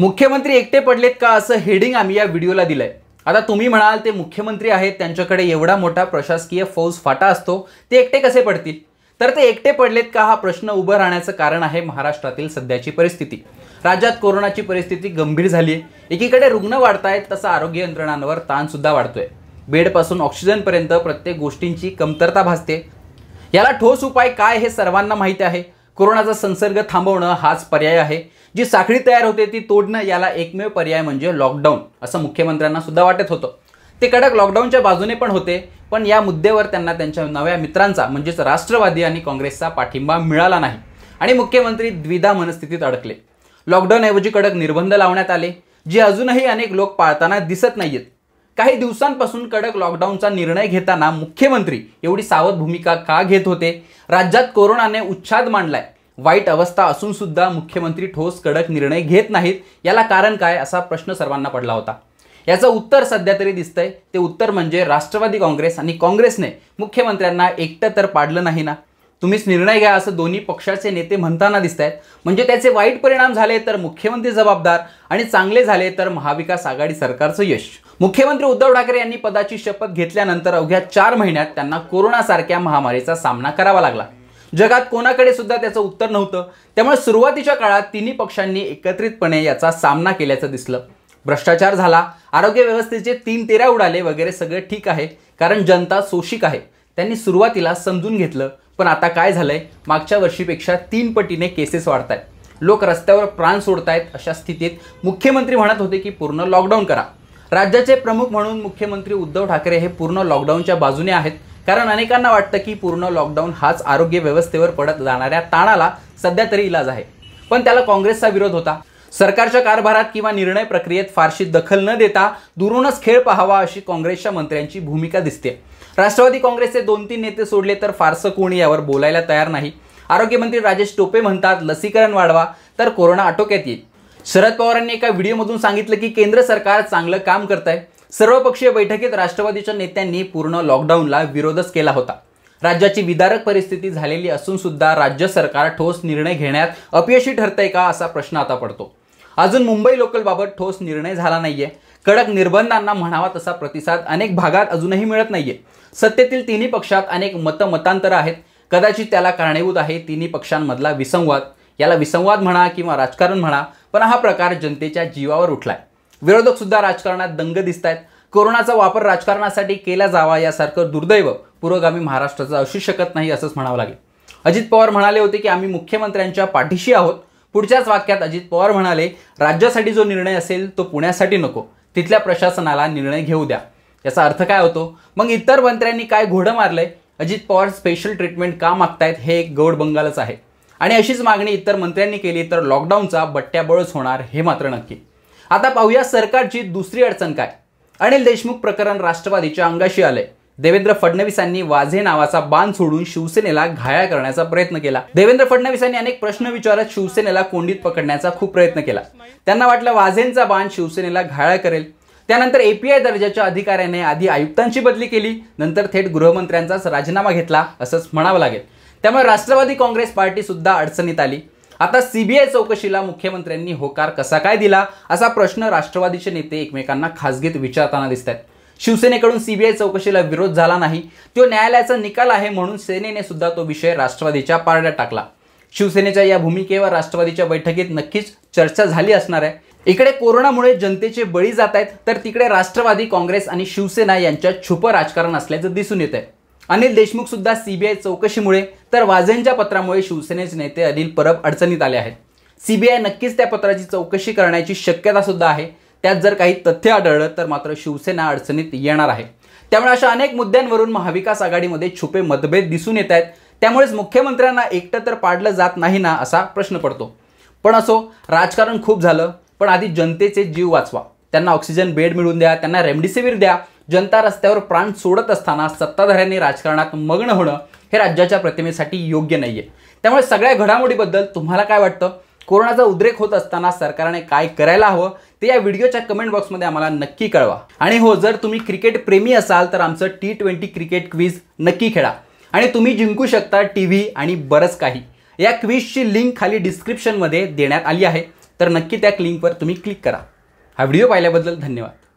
मुख्यमंत्री एकटे पडलेत का असं हेडिंग आम्ही या व्हिडिओला दिलंय आता तुम्ही म्हणाल ते मुख्यमंत्री आहेत त्यांच्याकडे एवढा मोठा प्रशासकीय फौज फाटा असतो ते एकटे कसे पडतील तर ते एकटे पडलेत का हा प्रश्न उभं राहण्याचं कारण आहे महाराष्ट्रातील सध्याची परिस्थिती राज्यात कोरोनाची परिस्थिती गंभीर झाली आहे एकीकडे रुग्ण वाढतायत तसं आरोग्य यंत्रणांवर ताणसुद्धा वाढतोय बेडपासून ऑक्सिजनपर्यंत प्रत्येक गोष्टींची कमतरता भासते याला ठोस उपाय काय हे सर्वांना माहिती आहे कोरोनाचा संसर्ग थांबवणं हाच पर्याय आहे जी साखळी तयार होते ती तोडणं याला एकमेव पर्याय म्हणजे लॉकडाऊन असं मुख्यमंत्र्यांना सुद्धा वाटत होतं ते कडक लॉकडाऊनच्या बाजूने पण होते पण या मुद्द्यावर त्यांना त्यांच्या नव्या मित्रांचा म्हणजेच राष्ट्रवादी आणि काँग्रेसचा पाठिंबा मिळाला नाही आणि मुख्यमंत्री द्विधा मनस्थितीत अडकले लॉकडाऊनऐवजी कडक निर्बंध लावण्यात आले जे अजूनही अनेक लोक पाळताना दिसत नाहीयेत काही दिवसांपासून कडक लॉकडाऊनचा निर्णय घेताना मुख्यमंत्री एवढी सावध भूमिका का घेत होते राज्यात कोरोनाने उच्छाद मांडलाय वाईट अवस्था असून सुद्धा मुख्यमंत्री ठोस कडक निर्णय घेत नाहीत याला कारण काय असा प्रश्न सर्वांना पडला होता याचं उत्तर सध्या तरी दिसतंय ते उत्तर म्हणजे राष्ट्रवादी काँग्रेस आणि काँग्रेसने मुख्यमंत्र्यांना एकटं तर पाडलं नाही ना तुम्हीच निर्णय घ्या असं दोन्ही पक्षाचे नेते म्हणताना दिसत आहेत म्हणजे त्याचे वाईट परिणाम झाले तर मुख्यमंत्री जबाबदार आणि चांगले झाले तर महाविकास आघाडी सरकारचं यश मुख्यमंत्री उद्धव ठाकरे यांनी पदाची शपथ घेतल्यानंतर अवघ्या चार महिन्यात त्यांना कोरोनासारख्या महामारीचा सामना करावा लागला जगात कोणाकडे सुद्धा त्याचं उत्तर नव्हतं त्यामुळे सुरुवातीच्या काळात तिन्ही पक्षांनी एकत्रितपणे याचा सामना केल्याचं दिसलं भ्रष्टाचार झाला आरोग्य व्यवस्थेचे तीन तेरा उडाले वगैरे सगळं ठीक आहे कारण जनता सोशिक आहे त्यांनी सुरुवातीला समजून घेतलं पण आता काय झालंय मागच्या वर्षीपेक्षा तीन पटीने केसेस वाढत आहेत लोक रस्त्यावर प्राण सोडतायत अशा स्थितीत मुख्यमंत्री म्हणत होते की पूर्ण लॉकडाऊन करा राज्याचे प्रमुख म्हणून मुख्यमंत्री उद्धव ठाकरे हे पूर्ण लॉकडाऊनच्या बाजूने आहेत कारण अनेकांना वाटतं की पूर्ण लॉकडाऊन हाच आरोग्य व्यवस्थेवर पडत जाणाऱ्या ताणाला सध्या तरी इलाज आहे पण त्याला काँग्रेसचा विरोध होता सरकारच्या कारभारात किंवा निर्णय प्रक्रियेत फारशी दखल न देता दुरूनच खेळ पाहावा अशी काँग्रेसच्या मंत्र्यांची भूमिका दिसते राष्ट्रवादी काँग्रेसचे दोन तीन नेते सोडले तर फारसं कोणी यावर बोलायला तयार नाही आरोग्यमंत्री राजेश टोपे म्हणतात लसीकरण वाढवा तर कोरोना आटोक्यात येईल शरद पवारांनी एका व्हिडिओमधून सांगितलं की केंद्र सरकार चांगलं काम करत आहे सर्वपक्षीय बैठकीत राष्ट्रवादीच्या नेत्यांनी पूर्ण लॉकडाऊनला विरोधच केला होता राज्याची विदारक परिस्थिती झालेली असून सुद्धा राज्य सरकार ठोस निर्णय घेण्यात अपयशी ठरतंय का असा प्रश्न आता पडतो अजून मुंबई लोकलबाबत ठोस निर्णय झाला नाहीये कडक निर्बंधांना म्हणावा तसा प्रतिसाद अनेक भागात अजूनही मिळत नाहीये सत्तेतील तिन्ही पक्षात अनेक मतमतांतर आहेत कदाचित त्याला कारणीभूत आहे तिन्ही पक्षांमधला विसंवाद याला विसंवाद म्हणा किंवा राजकारण म्हणा पण हा प्रकार जनतेच्या जीवावर उठलाय विरोधक सुद्धा राजकारणात दंग दिसत आहेत कोरोनाचा वापर राजकारणासाठी केला जावा यासारखं दुर्दैव पुरोगामी महाराष्ट्राचं असू शकत नाही असंच म्हणावं लागेल अजित पवार म्हणाले होते की आम्ही मुख्यमंत्र्यांच्या पाठीशी आहोत पुढच्याच वाक्यात अजित पवार म्हणाले राज्यासाठी जो निर्णय असेल तो पुण्यासाठी नको तिथल्या प्रशासनाला निर्णय घेऊ द्या याचा अर्थ काय होतो मग इतर मंत्र्यांनी काय घोडं मारलंय अजित पवार स्पेशल ट्रीटमेंट का मागतायत हे एक गौड बंगालच आहे आणि अशीच मागणी इतर मंत्र्यांनी केली तर लॉकडाऊनचा बट्ट्याबळच होणार हे मात्र नक्की आता पाहूया सरकारची दुसरी अडचण काय अनिल देशमुख प्रकरण राष्ट्रवादीच्या अंगाशी आले देवेंद्र फडणवीसांनी वाझे नावाचा बांध सोडून शिवसेनेला घायाळ करण्याचा प्रयत्न केला देवेंद्र फडणवीसांनी अनेक प्रश्न विचारत शिवसेनेला कोंडीत पकडण्याचा खूप प्रयत्न केला त्यांना वाटलं वाझेंचा बाण शिवसेनेला घायाळ करेल त्यानंतर एपीआय दर्जाच्या अधिकाऱ्याने आधी आयुक्तांची बदली केली नंतर थेट गृहमंत्र्यांचाच राजीनामा घेतला असंच म्हणावं लागेल त्यामुळे राष्ट्रवादी काँग्रेस पार्टी सुद्धा अडचणीत आली आता सीबीआय चौकशीला मुख्यमंत्र्यांनी होकार कसा काय दिला असा प्रश्न राष्ट्रवादीचे नेते एकमेकांना खासगीत विचारताना दिसत आहेत शिवसेनेकडून सीबीआय चौकशीला विरोध झाला नाही तो न्यायालयाचा निकाल आहे म्हणून सेनेने सुद्धा तो विषय राष्ट्रवादीच्या पारड्यात टाकला शिवसेनेच्या या भूमिकेवर राष्ट्रवादीच्या बैठकीत नक्कीच चर्चा झाली असणार आहे इकडे कोरोनामुळे जनतेचे बळी जात आहेत तर तिकडे राष्ट्रवादी काँग्रेस आणि शिवसेना यांच्यात छुप राजकारण असल्याचं दिसून येत आहे अनिल देशमुख सुद्धा सीबीआय चौकशीमुळे तर वाझेंच्या पत्रामुळे शिवसेनेचे नेते अनिल परब अडचणीत आले आहेत सीबीआय नक्कीच त्या पत्राची चौकशी करण्याची शक्यता सुद्धा आहे त्यात जर काही तथ्य आढळलं तर मात्र शिवसेना अडचणीत येणार आहे त्यामुळे अशा अनेक मुद्द्यांवरून महाविकास आघाडीमध्ये छुपे मतभेद दिसून येत आहेत त्यामुळेच मुख्यमंत्र्यांना एकटं तर पाडलं जात नाही ना असा प्रश्न पडतो पण असो राजकारण खूप झालं पण आधी जनतेचे जीव वाचवा त्यांना ऑक्सिजन बेड मिळून द्या त्यांना रेमडेसिवीर द्या जनता रस्त्यावर प्राण सोडत असताना सत्ताधाऱ्यांनी राजकारणात मग्न होणं हे राज्याच्या प्रतिमेसाठी योग्य नाहीये त्यामुळे सगळ्या घडामोडीबद्दल तुम्हाला काय वाटतं कोरोनाचा उद्रेक होत असताना सरकारने काय करायला हवं ते या व्हिडिओच्या कमेंट बॉक्समध्ये आम्हाला नक्की कळवा आणि हो जर तुम्ही क्रिकेट प्रेमी असाल तर आमचं टी ट्वेंटी क्रिकेट क्विज नक्की खेळा आणि तुम्ही जिंकू शकता टी व्ही आणि बरंच काही या क्विजची लिंक खाली डिस्क्रिप्शनमध्ये देण्यात आली आहे तर नक्की त्या लिंकवर तुम्ही क्लिक करा हा व्हिडिओ पाहिल्याबद्दल धन्यवाद